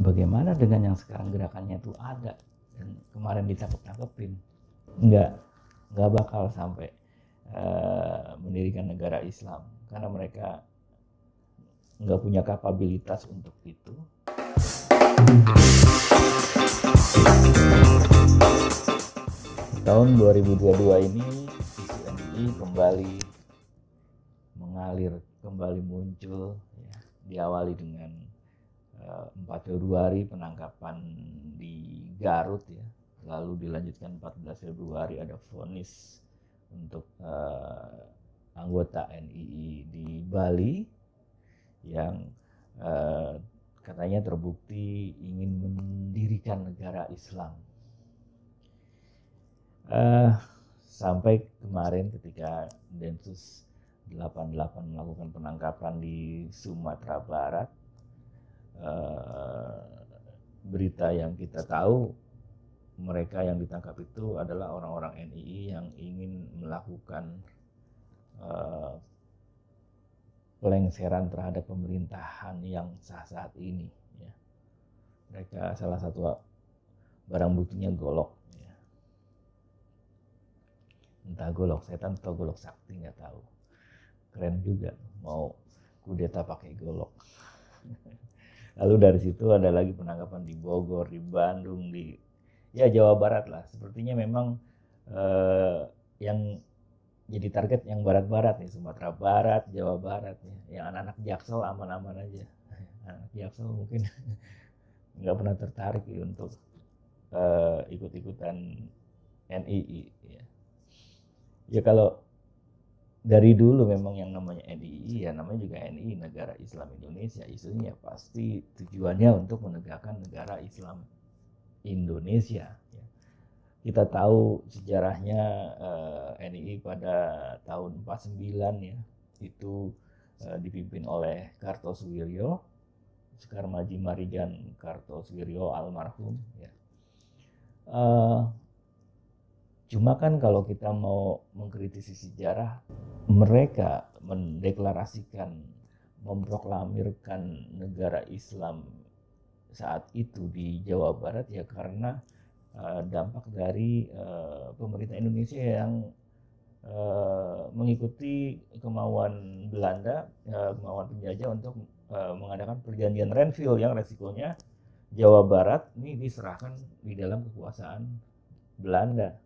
bagaimana dengan yang sekarang gerakannya itu ada dan kemarin ditangkap tangkepin nggak nggak bakal sampai uh, mendirikan negara Islam karena mereka nggak punya kapabilitas untuk itu. Tahun 2022 ini isu NII kembali mengalir, kembali muncul, ya, diawali dengan empat Februari penangkapan di Garut ya lalu dilanjutkan 14 Februari ada vonis untuk uh, anggota NII di Bali yang uh, katanya terbukti ingin mendirikan negara Islam. Uh, sampai kemarin ketika Densus 88 melakukan penangkapan di Sumatera Barat Eh, berita yang kita tahu mereka yang ditangkap itu adalah orang-orang NII yang ingin melakukan uh, pelengseran terhadap pemerintahan yang sah saat ini. Ya. Mereka salah satu barang buktinya golok. Ya. Entah golok setan atau golok sakti nggak tahu. Keren juga mau kudeta pakai golok. Lalu dari situ ada lagi penangkapan di Bogor, di Bandung, di ya Jawa Barat lah. Sepertinya memang eh, yang jadi target yang barat-barat nih Sumatera Barat, Jawa Barat ya. Yang anak-anak Jaksel aman-aman aja. Anak Jaksel mungkin nggak pernah tertarik ya, untuk eh, ikut-ikutan NII ya. Ya kalau dari dulu memang yang namanya NII ya namanya juga NII negara Islam Indonesia isunya ya pasti tujuannya untuk menegakkan negara Islam Indonesia ya. kita tahu sejarahnya eh, NII pada tahun 49 ya itu eh, dipimpin oleh Kartosuwiryo Maji Marijan Kartosuwiryo almarhum ya eh, Cuma kan kalau kita mau mengkritisi sejarah, mereka mendeklarasikan, memproklamirkan negara Islam saat itu di Jawa Barat ya karena eh, dampak dari eh, pemerintah Indonesia yang eh, mengikuti kemauan Belanda, kemauan penjajah untuk mengadakan perjanjian Renville yang resikonya Jawa Barat ini diserahkan di dalam kekuasaan Belanda.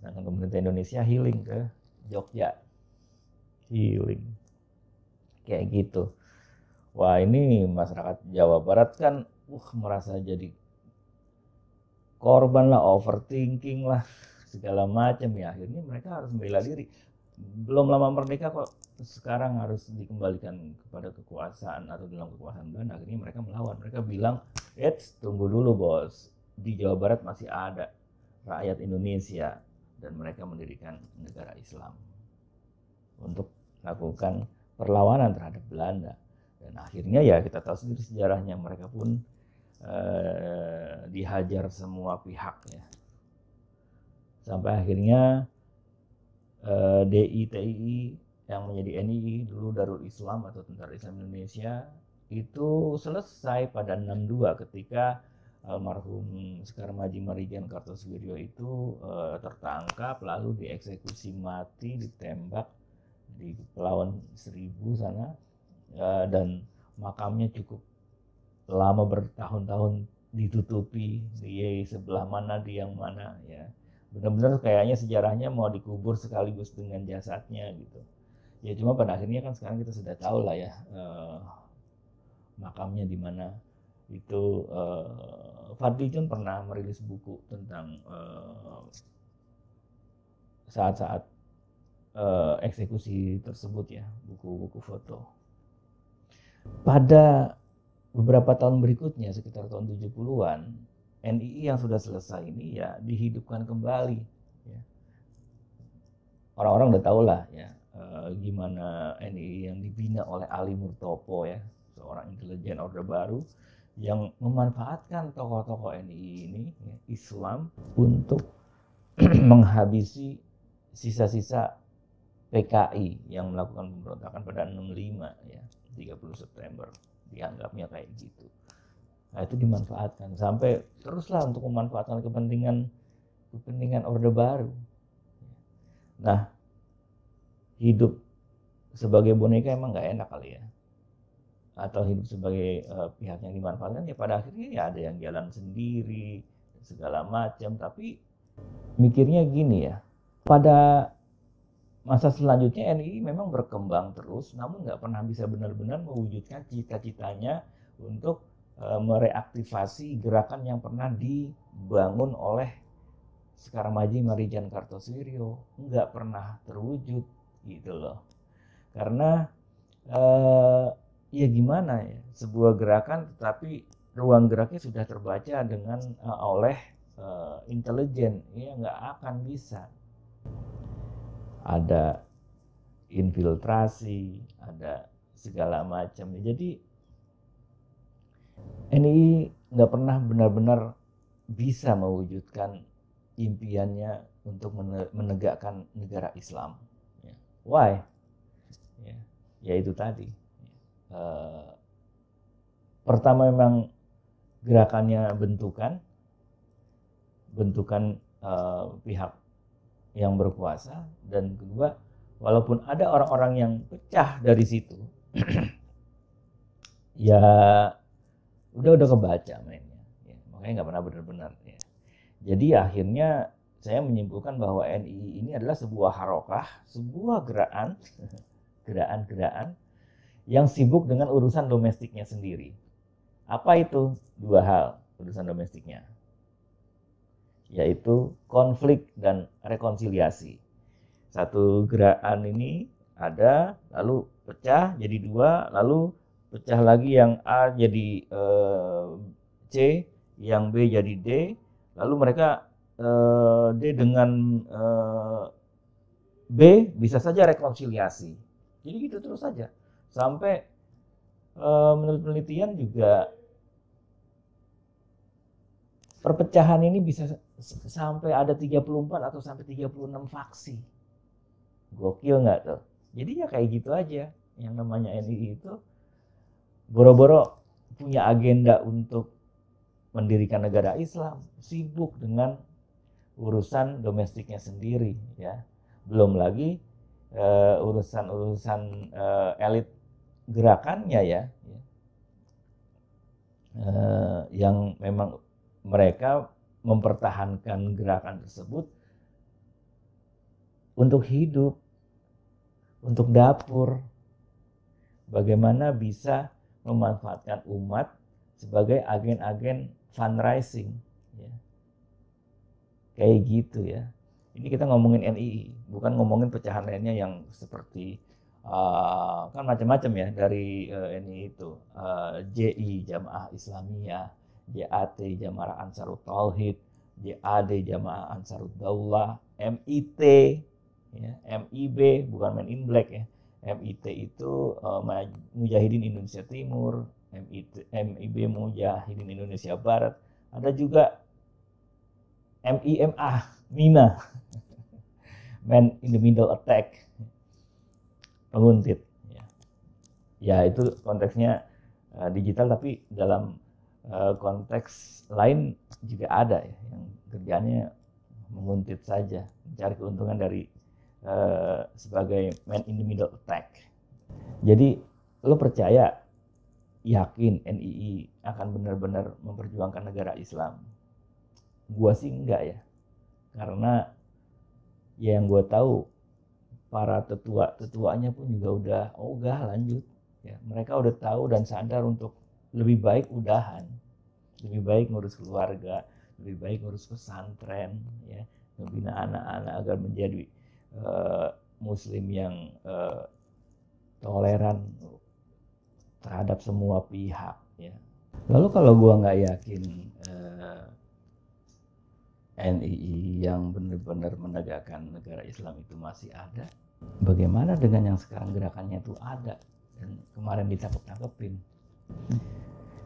Sedangkan pemerintah Indonesia healing ke Jogja. Healing. Kayak gitu. Wah ini masyarakat Jawa Barat kan uh, merasa jadi korban lah, overthinking lah, segala macam ya. Akhirnya mereka harus membela diri. Belum lama merdeka kok sekarang harus dikembalikan kepada kekuasaan atau dalam kekuasaan Belanda. Akhirnya mereka melawan. Mereka bilang, eh tunggu dulu bos, di Jawa Barat masih ada rakyat Indonesia dan mereka mendirikan negara Islam untuk melakukan perlawanan terhadap Belanda dan akhirnya ya kita tahu sendiri sejarahnya mereka pun eh, dihajar semua pihak ya sampai akhirnya eh, DITI yang menjadi NII dulu Darul Islam atau Tentara Islam Indonesia itu selesai pada 62 ketika almarhum Sekar Maji Marijan Kartosuwiryo itu uh, tertangkap lalu dieksekusi mati ditembak di Kepulauan Seribu sana uh, dan makamnya cukup lama bertahun-tahun ditutupi di sebelah mana di yang mana ya benar-benar kayaknya sejarahnya mau dikubur sekaligus dengan jasadnya gitu ya cuma pada akhirnya kan sekarang kita sudah tahu lah ya uh, makamnya di mana itu uh, Fadli John pernah merilis buku tentang eh, saat-saat uh, uh, eksekusi tersebut ya, buku-buku foto. Pada beberapa tahun berikutnya, sekitar tahun 70-an, NII yang sudah selesai ini ya dihidupkan kembali. Ya. Orang-orang udah tahu lah ya uh, gimana NII yang dibina oleh Ali Murtopo ya, seorang intelijen Orde Baru yang memanfaatkan tokoh-tokoh NII ini ya, Islam untuk menghabisi sisa-sisa PKI yang melakukan pemberontakan pada 65 ya 30 September dianggapnya kayak gitu. Nah itu dimanfaatkan sampai teruslah untuk memanfaatkan kepentingan kepentingan Orde Baru. Nah hidup sebagai boneka emang nggak enak kali ya atau hidup sebagai uh, pihak yang dimanfaatkan ya pada akhirnya ya ada yang jalan sendiri segala macam tapi mikirnya gini ya pada masa selanjutnya NI memang berkembang terus namun nggak pernah bisa benar-benar mewujudkan cita-citanya untuk eh, mereaktivasi gerakan yang pernah dibangun oleh sekarang Maji Marijan Kartosirio nggak pernah terwujud gitu loh karena uh, ya gimana ya sebuah gerakan tetapi ruang geraknya sudah terbaca dengan uh, oleh uh, intelijen ya nggak akan bisa ada infiltrasi ada segala macam ya, jadi NII nggak pernah benar-benar bisa mewujudkan impiannya untuk menegakkan negara Islam. Ya. Why? Ya, ya itu tadi uh, pertama memang gerakannya bentukan bentukan uh, pihak yang berkuasa dan kedua walaupun ada orang-orang yang pecah dari situ ya udah udah kebaca mainnya ya, makanya nggak pernah benar-benar ya. jadi akhirnya saya menyimpulkan bahwa NII ini adalah sebuah harokah sebuah gerakan gerakan-gerakan yang sibuk dengan urusan domestiknya sendiri. Apa itu? Dua hal urusan domestiknya. Yaitu konflik dan rekonsiliasi. Satu gerakan ini ada, lalu pecah jadi dua, lalu pecah lagi yang A jadi eh, C, yang B jadi D, lalu mereka eh, D dengan eh, B bisa saja rekonsiliasi. Jadi gitu terus saja sampai e, menurut penelitian juga perpecahan ini bisa sampai ada 34 atau sampai 36 faksi. Gokil nggak tuh? jadi ya kayak gitu aja. Yang namanya NII itu boro-boro punya agenda untuk mendirikan negara Islam, sibuk dengan urusan domestiknya sendiri ya. Belum lagi eh, urusan-urusan uh, elit gerakannya ya, eh, yang memang mereka mempertahankan gerakan tersebut untuk hidup, untuk dapur. Bagaimana bisa memanfaatkan umat sebagai agen-agen fundraising. Ya. Kayak gitu ya. Ini kita ngomongin NII, bukan ngomongin pecahan lainnya yang seperti Ah, kan macam-macam ya dari uh, ini itu uh, eh, JI Jamaah Islamiyah, JAT Jamaah Ansarut Tauhid, JAD Jamaah Ansarut Daulah, MIT ya, MIB bukan Men in Black ya. MIT itu uh, Mujahidin Indonesia Timur, MIT, MIB Mujahidin Indonesia Barat, ada juga MIMA, MINA, Men in the Middle Attack, penguntit. Ya, itu konteksnya eh, digital tapi dalam eh, konteks lain juga ada ya yang kerjanya menguntit saja, mencari keuntungan dari uh, sebagai man in the middle attack. Jadi lo percaya yakin NII akan benar-benar memperjuangkan negara Islam? Gua sih enggak ya, karena ya yang gue tahu para tetua tetuanya pun juga udah oh lanjut ya mereka udah tahu dan sadar untuk lebih baik udahan lebih baik ngurus keluarga lebih baik ngurus pesantren ya membina anak-anak agar menjadi uh, muslim yang uh, toleran terhadap semua pihak ya lalu kalau gua nggak yakin eh, NII yang benar-benar menegakkan negara Islam itu masih ada bagaimana dengan yang sekarang gerakannya itu ada dan kemarin ditangkap-tangkepin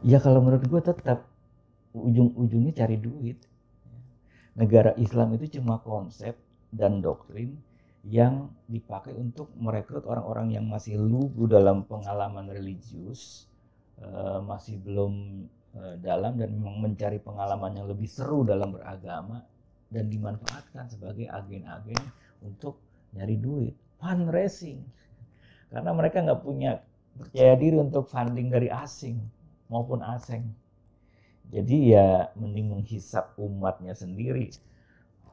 ya kalau menurut gue tetap ujung-ujungnya cari duit negara Islam itu cuma konsep dan doktrin yang dipakai untuk merekrut orang-orang yang masih lugu dalam pengalaman religius, eh, masih belum eh, dalam dan memang mencari pengalaman yang lebih seru dalam beragama dan dimanfaatkan sebagai agen-agen untuk nyari duit fundraising karena mereka nggak punya percaya diri untuk funding dari asing maupun asing. Jadi ya mending menghisap umatnya sendiri.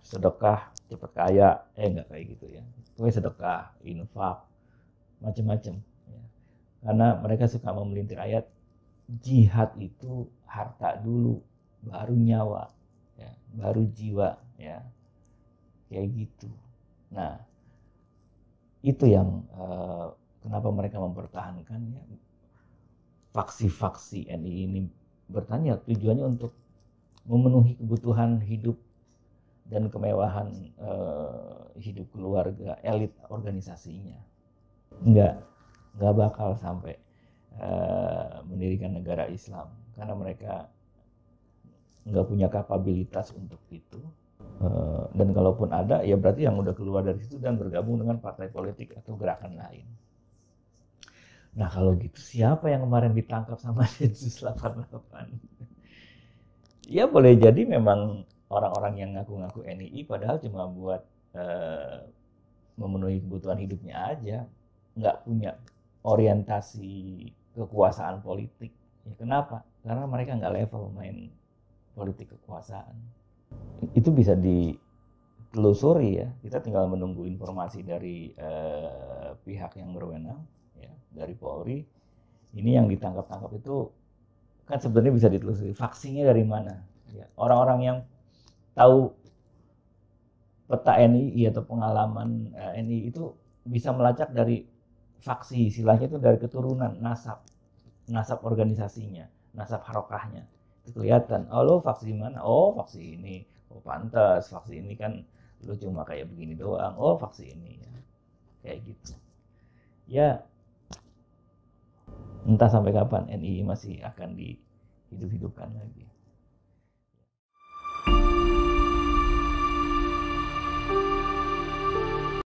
Sedekah cepat kaya, eh nggak kayak gitu ya. Tapi sedekah, infak, macam-macam. Karena mereka suka memelintir ayat, jihad itu harta dulu, baru nyawa, ya. baru jiwa, ya kayak gitu. Nah, itu yang uh, kenapa mereka mempertahankan ya, faksi-faksi NI ini bertanya tujuannya untuk memenuhi kebutuhan hidup dan kemewahan uh, hidup keluarga elit organisasinya nggak nggak bakal sampai uh, mendirikan negara Islam karena mereka nggak punya kapabilitas untuk itu Eh, dan kalaupun ada ya berarti yang udah keluar dari situ dan bergabung dengan partai politik atau gerakan lain. Nah kalau gitu siapa yang kemarin ditangkap sama Densus 88? ya boleh jadi memang orang-orang yang ngaku-ngaku NII padahal cuma buat uh, memenuhi kebutuhan hidupnya aja, nggak punya orientasi kekuasaan politik. Ya, kenapa? Karena mereka nggak level main politik kekuasaan itu bisa ditelusuri ya. Kita tinggal menunggu informasi dari eh, pihak yang berwenang, ya, dari Polri. Ini yang ditangkap-tangkap itu kan sebenarnya bisa ditelusuri vaksinnya dari mana. Ya, orang-orang ya. yang tahu peta NII atau pengalaman eh, NII itu bisa melacak dari faksi, istilahnya itu dari keturunan, nasab, nasab organisasinya, nasab harokahnya kelihatan oh lo vaksin mana oh vaksin ini oh pantas vaksin ini kan lo cuma kayak begini doang oh vaksin ini ya. kayak gitu ya entah sampai kapan NII masih akan dihidup-hidupkan lagi